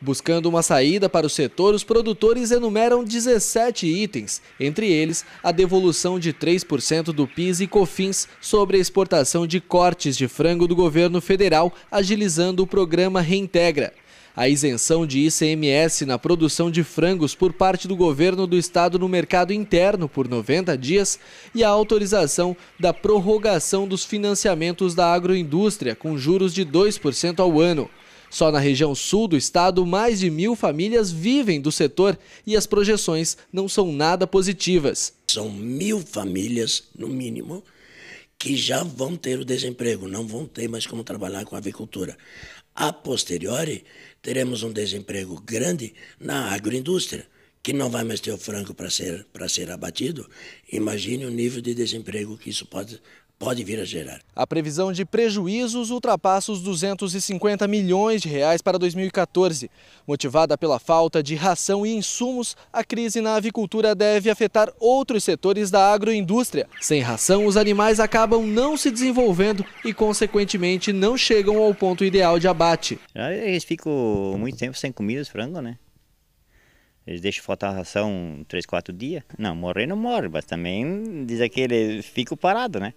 Buscando uma saída para o setor, os produtores enumeram 17 itens, entre eles a devolução de 3% do PIS e COFINS sobre a exportação de cortes de frango do governo federal, agilizando o programa Reintegra. A isenção de ICMS na produção de frangos por parte do governo do estado no mercado interno por 90 dias e a autorização da prorrogação dos financiamentos da agroindústria com juros de 2% ao ano. Só na região sul do estado, mais de mil famílias vivem do setor e as projeções não são nada positivas. São mil famílias, no mínimo, que já vão ter o desemprego, não vão ter mais como trabalhar com a avicultura. A posteriori, teremos um desemprego grande na agroindústria, que não vai mais ter o frango para ser, ser abatido. Imagine o nível de desemprego que isso pode pode vir a gerar. A previsão de prejuízos ultrapassa os 250 milhões de reais para 2014. Motivada pela falta de ração e insumos, a crise na avicultura deve afetar outros setores da agroindústria. Sem ração, os animais acabam não se desenvolvendo e, consequentemente, não chegam ao ponto ideal de abate. Ah, eles ficam muito tempo sem comida, os frangos, né? Eles deixam faltar a ração 3, 4 dias. Não, morrer não morre, mas também diz que ele fica parado, né?